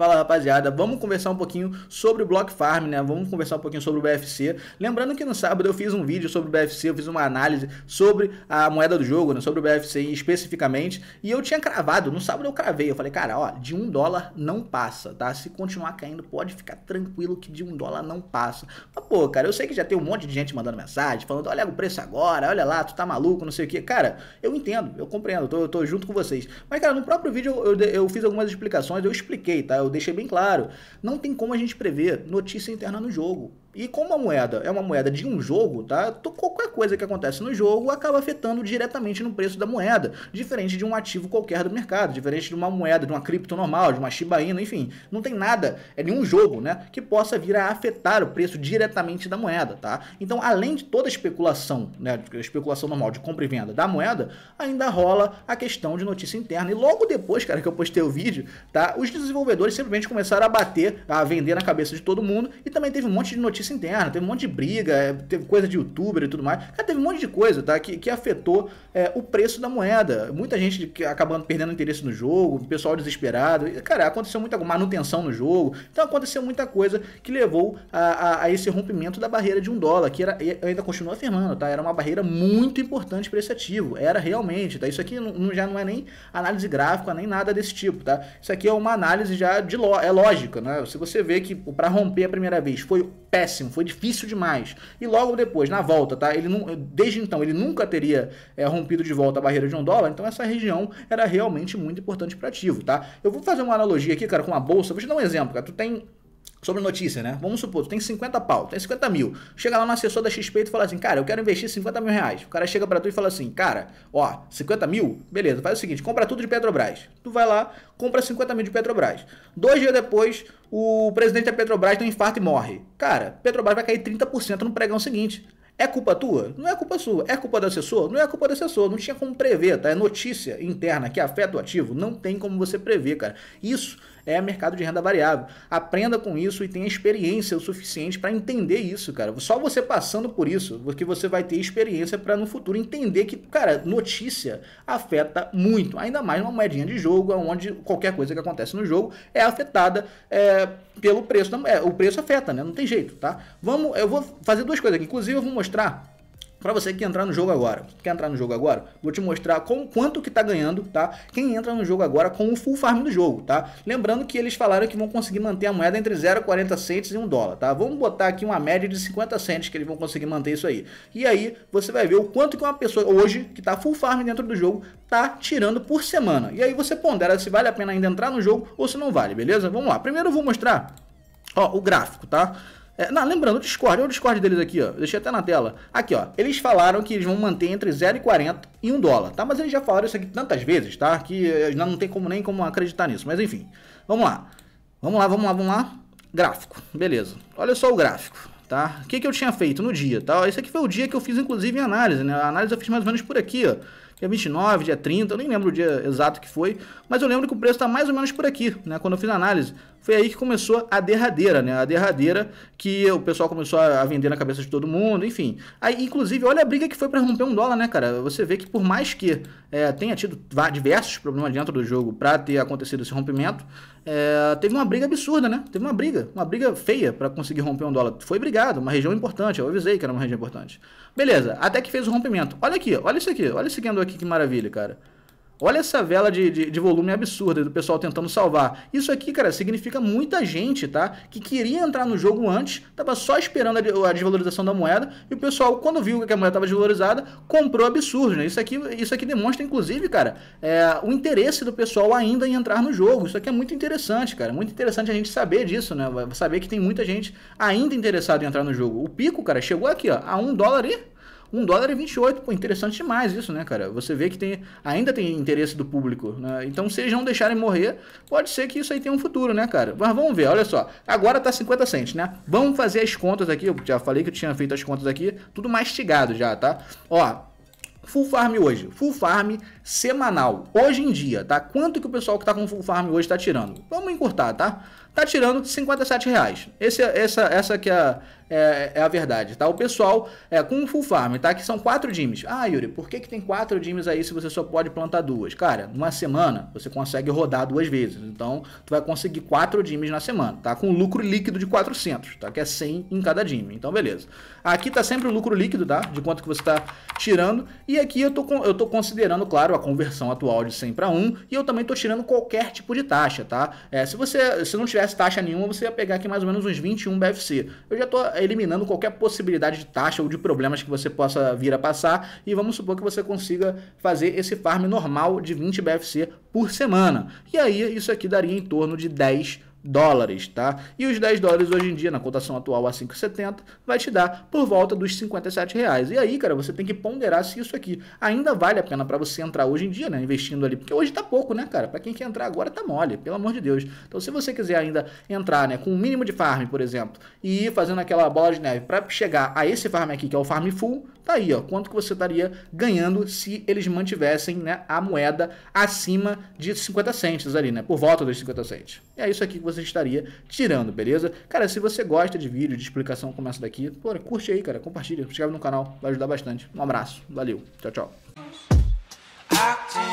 Fala rapaziada, vamos conversar um pouquinho sobre o Block Farm, né? Vamos conversar um pouquinho sobre o BFC. Lembrando que no sábado eu fiz um vídeo sobre o BFC, eu fiz uma análise sobre a moeda do jogo, né? sobre o BFC especificamente, e eu tinha cravado, no sábado eu cravei, eu falei, cara, ó, de um dólar não passa, tá? Se continuar caindo, pode ficar tranquilo que de um dólar não passa. Mas, pô, cara, eu sei que já tem um monte de gente mandando mensagem, falando, olha o preço agora, olha lá, tu tá maluco, não sei o que. Cara, eu entendo, eu compreendo, eu tô, eu tô junto com vocês. Mas, cara, no próprio vídeo eu, eu, eu fiz algumas explicações, eu expliquei, tá? Eu eu deixei bem claro. Não tem como a gente prever notícia interna no jogo. E como a moeda é uma moeda de um jogo, tá? Qualquer coisa que acontece no jogo acaba afetando diretamente no preço da moeda, diferente de um ativo qualquer do mercado, diferente de uma moeda, de uma cripto normal, de uma Shiba Inu, enfim, não tem nada, é nenhum jogo, né, que possa vir a afetar o preço diretamente da moeda, tá? Então, além de toda a especulação, né, a especulação normal de compra e venda da moeda, ainda rola a questão de notícia interna. E logo depois, cara, que eu postei o vídeo, tá? Os desenvolvedores simplesmente começaram a bater, a vender na cabeça de todo mundo e também teve um monte de notícia notícia interna, teve um monte de briga, é, teve coisa de youtuber e tudo mais. Cara, teve um monte de coisa, tá? Que, que afetou é, o preço da moeda. Muita gente acabando perdendo interesse no jogo, o pessoal desesperado. E, cara, aconteceu muita manutenção no jogo. Então aconteceu muita coisa que levou a, a, a esse rompimento da barreira de um dólar, que era, eu ainda continuo afirmando, tá? Era uma barreira muito importante para esse ativo. Era realmente, tá? Isso aqui não, já não é nem análise gráfica, nem nada desse tipo, tá? Isso aqui é uma análise já de é lógica, né? Se você vê que para romper a primeira vez foi péssimo péssimo, foi difícil demais. E logo depois, na volta, tá? Ele desde então, ele nunca teria é, rompido de volta a barreira de um dólar, então essa região era realmente muito importante para ativo, tá? Eu vou fazer uma analogia aqui, cara, com a bolsa. Vou te dar um exemplo, cara. Tu tem sobre notícia, né? Vamos supor, tu tem 50 pau, tem 50 mil. Chega lá no assessor da XP e tu fala assim, cara, eu quero investir 50 mil reais. O cara chega para tu e fala assim, cara, ó, 50 mil? Beleza, faz o seguinte, compra tudo de Petrobras. Tu vai lá, compra 50 mil de Petrobras. Dois dias depois, o presidente da Petrobras tem um infarto e morre. Cara, Petrobras vai cair 30% no pregão seguinte. É culpa tua? Não é culpa sua. É culpa do assessor? Não é culpa do assessor. Não tinha como prever, tá? É notícia interna que afeta o ativo. Não tem como você prever, cara. Isso é mercado de renda variável. Aprenda com isso e tenha experiência o suficiente para entender isso, cara. Só você passando por isso, porque você vai ter experiência para no futuro entender que, cara, notícia afeta muito, ainda mais uma moedinha de jogo, onde qualquer coisa que acontece no jogo é afetada é, pelo preço. É, o preço afeta, né? Não tem jeito, tá? Vamos, eu vou fazer duas coisas aqui. Inclusive, eu vou mostrar para você que entrar no jogo agora, quer entrar no jogo agora, vou te mostrar com quanto que tá ganhando, tá? Quem entra no jogo agora com o full farm do jogo, tá? Lembrando que eles falaram que vão conseguir manter a moeda entre 0,40 centes e 1 dólar, tá? Vamos botar aqui uma média de 50 centes que eles vão conseguir manter isso aí. E aí você vai ver o quanto que uma pessoa hoje que tá full farm dentro do jogo tá tirando por semana. E aí você pondera se vale a pena ainda entrar no jogo ou se não vale, beleza? Vamos lá. Primeiro eu vou mostrar ó, o gráfico, tá? É, não, lembrando, o Discord, olha o Discord deles aqui, ó. Deixei até na tela. Aqui, ó. Eles falaram que eles vão manter entre 0,40 e 1 dólar, tá? Mas eles já falaram isso aqui tantas vezes, tá? Que eh, não tem como nem como acreditar nisso. Mas enfim, vamos lá. Vamos lá, vamos lá, vamos lá. Gráfico, beleza. Olha só o gráfico, tá? O que, que eu tinha feito no dia, tá? Esse aqui foi o dia que eu fiz, inclusive, análise, né? A análise eu fiz mais ou menos por aqui, ó dia 29, dia 30, eu nem lembro o dia exato que foi, mas eu lembro que o preço está mais ou menos por aqui, né? Quando eu fiz a análise, foi aí que começou a derradeira, né? A derradeira que o pessoal começou a vender na cabeça de todo mundo, enfim. Aí, inclusive, olha a briga que foi para romper um dólar, né, cara? Você vê que por mais que é, tenha tido diversos problemas dentro do jogo para ter acontecido esse rompimento, é, teve uma briga absurda, né? Teve uma briga, uma briga feia para conseguir romper um dólar. Foi brigado, uma região importante, eu avisei que era uma região importante. Beleza, até que fez o rompimento. Olha aqui, olha isso aqui, olha seguindo aqui aqui que maravilha, cara. Olha essa vela de, de, de, volume absurda do pessoal tentando salvar. Isso aqui, cara, significa muita gente, tá? Que queria entrar no jogo antes, tava só esperando a, desvalorização da moeda, e o pessoal, quando viu que a moeda tava desvalorizada, comprou absurdo, né? Isso aqui, isso aqui demonstra, inclusive, cara, é, o interesse do pessoal ainda em entrar no jogo. Isso aqui é muito interessante, cara. Muito interessante a gente saber disso, né? Saber que tem muita gente ainda interessada em entrar no jogo. O pico, cara, chegou aqui, ó, a um dólar e 1 dólar é e 28, pô, interessante demais isso, né, cara? Você vê que tem, ainda tem interesse do público, né? Então, se eles não deixarem morrer, pode ser que isso aí tenha um futuro, né, cara? Mas vamos ver, olha só. Agora tá 50 cents, né? Vamos fazer as contas aqui, eu já falei que eu tinha feito as contas aqui, tudo mastigado já, tá? Ó, Full farm hoje, full farm semanal, hoje em dia, tá? Quanto que o pessoal que tá com full farm hoje tá tirando? Vamos encurtar, tá? Tá tirando 57 reais. Esse, é, essa, essa que é a, é, é a verdade, tá? O pessoal, é, com o full farm, tá? Que são quatro dimes. Ah, Yuri, por que, que tem quatro dimes aí se você só pode plantar duas? Cara, numa semana você consegue rodar duas vezes. Então, tu vai conseguir quatro dimes na semana, tá? Com lucro líquido de 400, tá? Que é 100 em cada dime. Então, beleza. Aqui tá sempre o lucro líquido, tá? De quanto que você tá tirando. E aqui eu tô, eu tô considerando, claro, a conversão atual de 100 para 1. E eu também tô tirando qualquer tipo de taxa, tá? É, se você se não tivesse taxa nenhuma, você ia pegar aqui mais ou menos uns 21 BFC. Eu já tô é eliminando qualquer possibilidade de taxa ou de problemas que você possa vir a passar. E vamos supor que você consiga fazer esse farm normal de 20 BFC por semana. E aí isso aqui daria em torno de 10 dólares, tá? E os 10 dólares hoje em dia, na cotação atual a 5,70, vai te dar por volta dos 57 reais. E aí, cara, você tem que ponderar se isso aqui ainda vale a pena para você entrar hoje em dia, né? Investindo ali, porque hoje tá pouco, né, cara? Para quem quer entrar agora tá mole, pelo amor de Deus. Então, se você quiser ainda entrar, né, com o um mínimo de farm, por exemplo, e ir fazendo aquela bola de neve para chegar a esse farm aqui, que é o farm full, Tá aí, ó, quanto que você estaria ganhando se eles mantivessem né, a moeda acima de 50 centes ali, né? Por volta dos 50 centes. É isso aqui que você estaria tirando, beleza? Cara, se você gosta de vídeo, de explicação como essa daqui, pô, curte aí, cara, compartilha, se inscreve no canal, vai ajudar bastante. Um abraço, valeu, tchau, tchau.